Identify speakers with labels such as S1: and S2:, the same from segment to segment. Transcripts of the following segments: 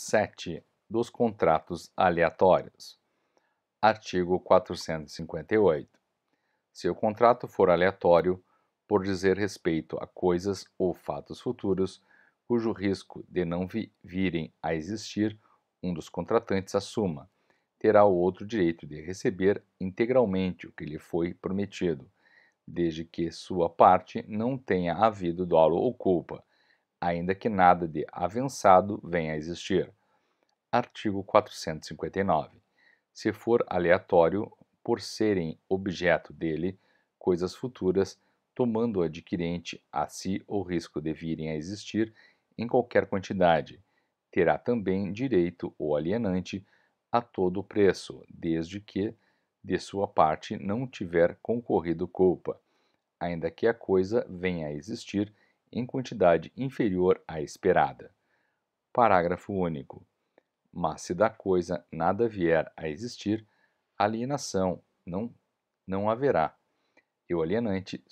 S1: 7 dos contratos aleatórios. Artigo 458. Se o contrato for aleatório, por dizer respeito a coisas ou fatos futuros, cujo risco de não vi virem a existir um dos contratantes assuma, terá o outro direito de receber integralmente o que lhe foi prometido, desde que sua parte não tenha havido dolo ou culpa, ainda que nada de avançado venha a existir. Artigo 459. Se for aleatório, por serem objeto dele coisas futuras, tomando o adquirente a si o risco de virem a existir em qualquer quantidade, terá também direito o alienante a todo preço, desde que, de sua parte, não tiver concorrido culpa, ainda que a coisa venha a existir em quantidade inferior à esperada. Parágrafo único. Mas se da coisa nada vier a existir, alienação não, não haverá, e o alienante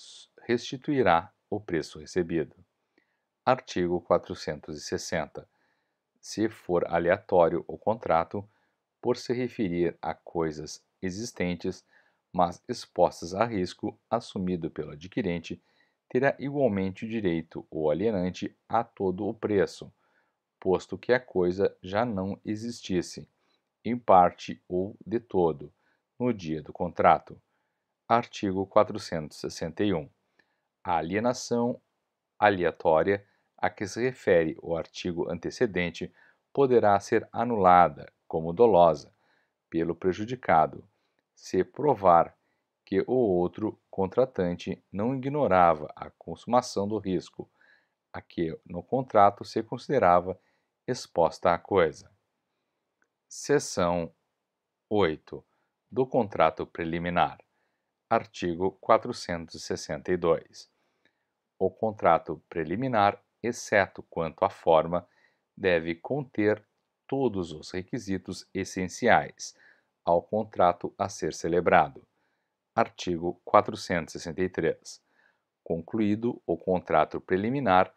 S1: restituirá o preço recebido. Artigo 460. Se for aleatório o contrato, por se referir a coisas existentes, mas expostas a risco assumido pelo adquirente, terá igualmente direito o alienante a todo o preço, posto que a coisa já não existisse, em parte ou de todo, no dia do contrato. Artigo 461. A alienação aleatória a que se refere o artigo antecedente poderá ser anulada como dolosa pelo prejudicado, se provar que o outro contratante não ignorava a consumação do risco, a que no contrato se considerava exposta a coisa. Seção 8 do contrato preliminar. Artigo 462. O contrato preliminar, exceto quanto à forma, deve conter todos os requisitos essenciais ao contrato a ser celebrado artigo 463, concluído o contrato preliminar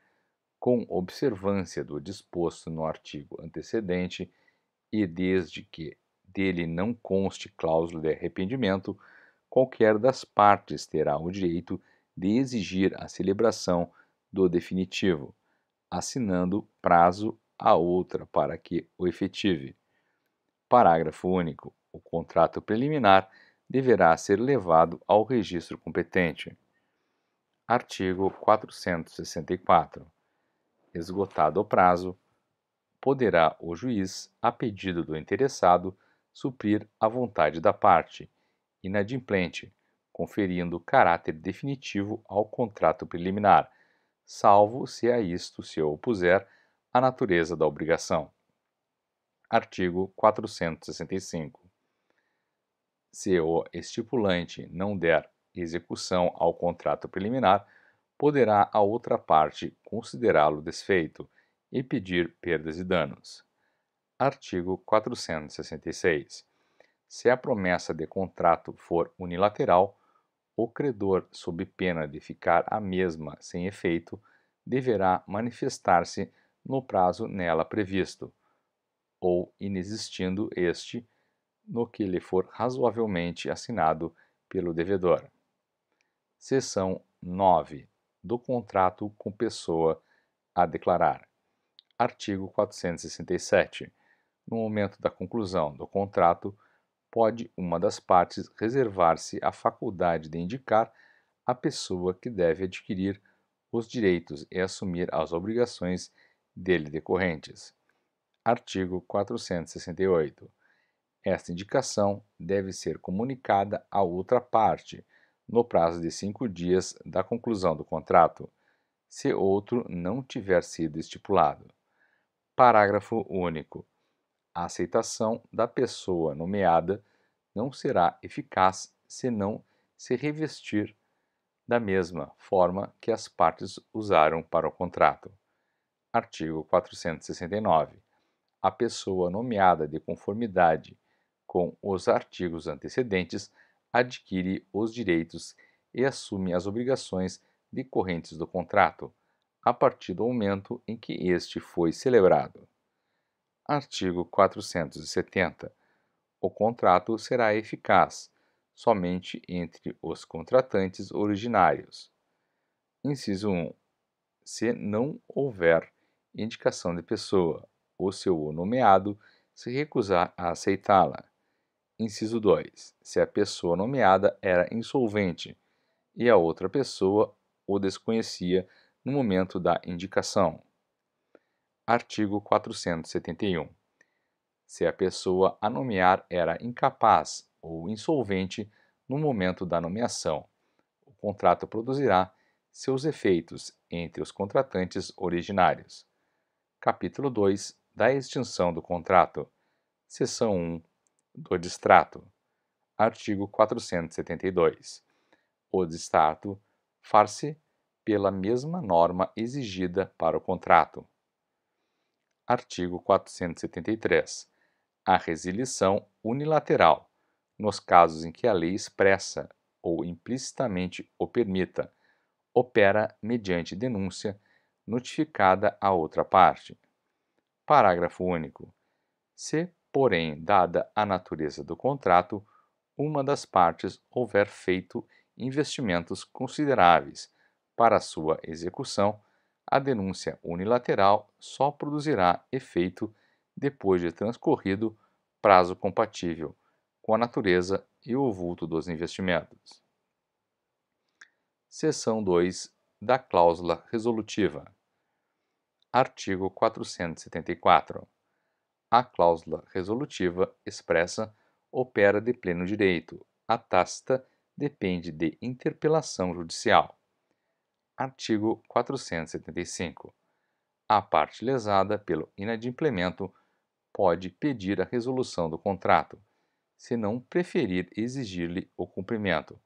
S1: com observância do disposto no artigo antecedente e desde que dele não conste cláusula de arrependimento, qualquer das partes terá o direito de exigir a celebração do definitivo, assinando prazo a outra para que o efetive. Parágrafo único. O contrato preliminar deverá ser levado ao registro competente. Artigo 464. Esgotado o prazo, poderá o juiz, a pedido do interessado, suprir a vontade da parte inadimplente, conferindo caráter definitivo ao contrato preliminar, salvo se a isto se opuser a natureza da obrigação. Artigo 465. Se o estipulante não der execução ao contrato preliminar, poderá a outra parte considerá-lo desfeito e pedir perdas e danos. Artigo 466. Se a promessa de contrato for unilateral, o credor, sob pena de ficar a mesma sem efeito, deverá manifestar-se no prazo nela previsto, ou, inexistindo este, no que lhe for razoavelmente assinado pelo devedor. Seção 9. Do contrato com pessoa a declarar. Artigo 467. No momento da conclusão do contrato, pode uma das partes reservar-se a faculdade de indicar a pessoa que deve adquirir os direitos e assumir as obrigações dele decorrentes. Artigo 468. Esta indicação deve ser comunicada à outra parte, no prazo de cinco dias da conclusão do contrato, se outro não tiver sido estipulado. Parágrafo único. A aceitação da pessoa nomeada não será eficaz se não se revestir da mesma forma que as partes usaram para o contrato. Artigo 469. A pessoa nomeada de conformidade com os artigos antecedentes, adquire os direitos e assume as obrigações decorrentes do contrato, a partir do momento em que este foi celebrado. Artigo 470. O contrato será eficaz somente entre os contratantes originários. Inciso 1. Se não houver indicação de pessoa, ou seu nomeado se recusar a aceitá-la. Inciso 2. Se a pessoa nomeada era insolvente e a outra pessoa o desconhecia no momento da indicação. Artigo 471. Se a pessoa a nomear era incapaz ou insolvente no momento da nomeação, o contrato produzirá seus efeitos entre os contratantes originários. Capítulo 2 da extinção do contrato. Seção 1 do distrato. Artigo 472. O distrato far-se pela mesma norma exigida para o contrato. Artigo 473. A resilição unilateral, nos casos em que a lei expressa ou implicitamente o permita, opera mediante denúncia notificada à outra parte. Parágrafo único. Se porém, dada a natureza do contrato, uma das partes houver feito investimentos consideráveis para sua execução, a denúncia unilateral só produzirá efeito depois de transcorrido prazo compatível com a natureza e o vulto dos investimentos. Seção 2 da cláusula resolutiva. Artigo 474 a cláusula resolutiva expressa opera de pleno direito, a tácita depende de interpelação judicial. Artigo 475. A parte lesada pelo inadimplemento pode pedir a resolução do contrato, se não preferir exigir-lhe o cumprimento,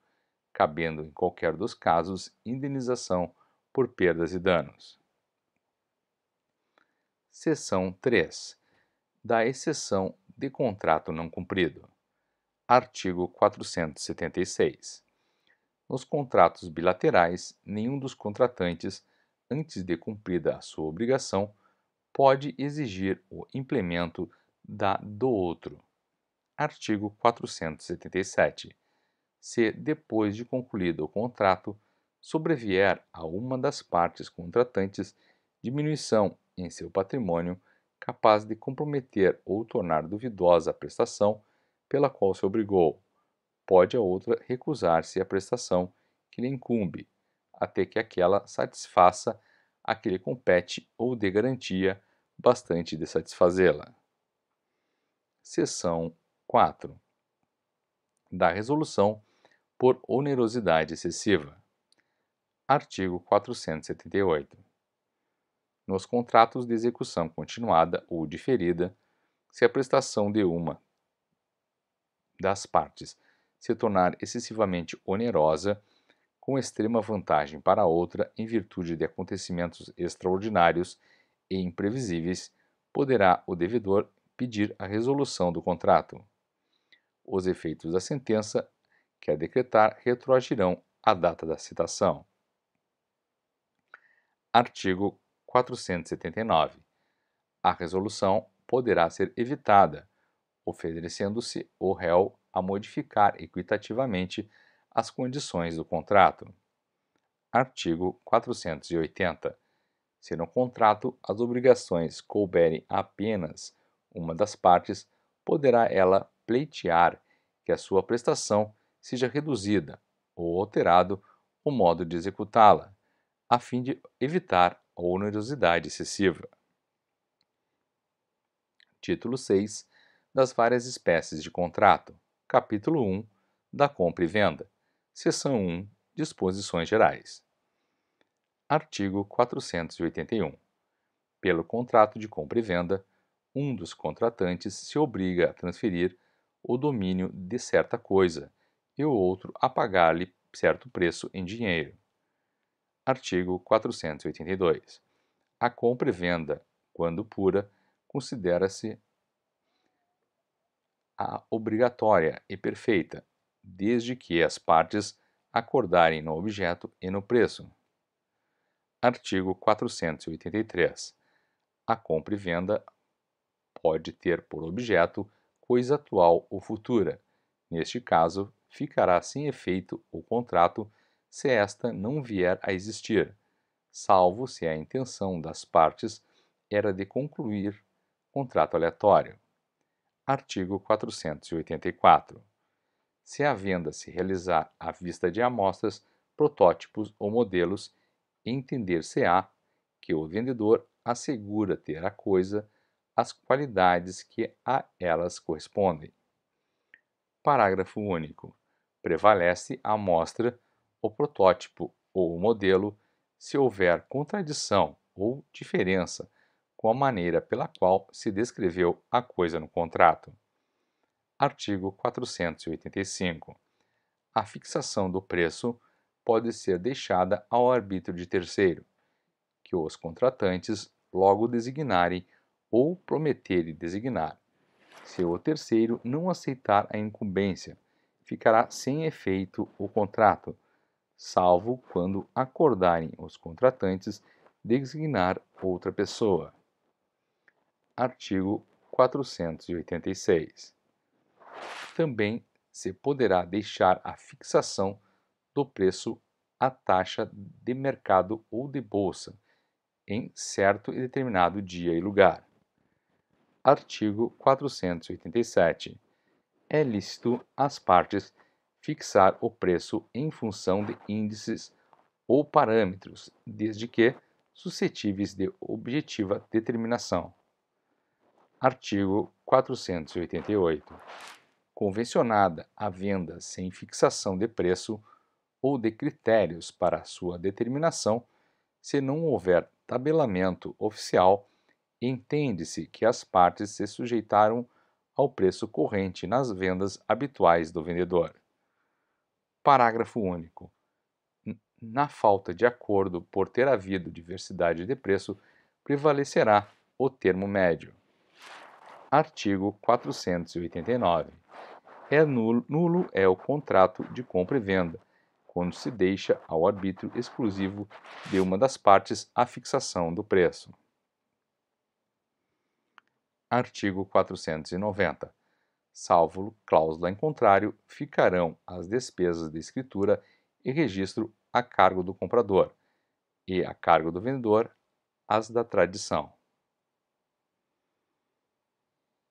S1: cabendo em qualquer dos casos indenização por perdas e danos. Seção 3 da exceção de contrato não cumprido. Artigo 476. Nos contratos bilaterais, nenhum dos contratantes, antes de cumprida a sua obrigação, pode exigir o implemento da do outro. Artigo 477. Se, depois de concluído o contrato, sobrevier a uma das partes contratantes diminuição em seu patrimônio capaz de comprometer ou tornar duvidosa a prestação pela qual se obrigou. Pode a outra recusar-se à prestação que lhe incumbe, até que aquela satisfaça a que lhe compete ou dê garantia bastante de satisfazê-la. Seção 4. Da resolução por onerosidade excessiva. Artigo 478 nos contratos de execução continuada ou diferida, se a prestação de uma das partes se tornar excessivamente onerosa, com extrema vantagem para a outra em virtude de acontecimentos extraordinários e imprevisíveis, poderá o devedor pedir a resolução do contrato. Os efeitos da sentença que a decretar retroagirão à data da citação. Artigo 479. A resolução poderá ser evitada, oferecendo-se o réu a modificar equitativamente as condições do contrato. Artigo 480. Se no contrato as obrigações couberem apenas uma das partes, poderá ela pleitear que a sua prestação seja reduzida ou alterado o modo de executá-la, a fim de evitar a onerosidade excessiva. Título 6 das várias espécies de contrato. Capítulo 1 da compra e venda. Seção 1 Disposições gerais. Artigo 481. Pelo contrato de compra e venda, um dos contratantes se obriga a transferir o domínio de certa coisa e o outro a pagar-lhe certo preço em dinheiro. Artigo 482. A compra e venda, quando pura, considera-se a obrigatória e perfeita, desde que as partes acordarem no objeto e no preço. Artigo 483. A compra e venda pode ter por objeto coisa atual ou futura. Neste caso, ficará sem efeito o contrato se esta não vier a existir, salvo se a intenção das partes era de concluir contrato aleatório. Artigo 484. Se a venda se realizar à vista de amostras, protótipos ou modelos, entender-se-á que o vendedor assegura ter a coisa as qualidades que a elas correspondem. Parágrafo único. Prevalece a amostra o protótipo ou o modelo se houver contradição ou diferença com a maneira pela qual se descreveu a coisa no contrato. Artigo 485. A fixação do preço pode ser deixada ao arbítrio de terceiro, que os contratantes logo designarem ou prometerem designar. Se o terceiro não aceitar a incumbência, ficará sem efeito o contrato, salvo quando acordarem os contratantes designar outra pessoa. Artigo 486. Também se poderá deixar a fixação do preço à taxa de mercado ou de bolsa em certo e determinado dia e lugar. Artigo 487. É lícito às partes fixar o preço em função de índices ou parâmetros, desde que suscetíveis de objetiva determinação. Artigo 488. Convencionada a venda sem fixação de preço ou de critérios para sua determinação, se não houver tabelamento oficial, entende-se que as partes se sujeitaram ao preço corrente nas vendas habituais do vendedor. Parágrafo único. Na falta de acordo por ter havido diversidade de preço, prevalecerá o termo médio. Artigo 489. É nulo, é o contrato de compra e venda, quando se deixa ao arbítrio exclusivo de uma das partes a fixação do preço. Artigo 490 salvo cláusula em contrário, ficarão as despesas de escritura e registro a cargo do comprador e a cargo do vendedor as da tradição.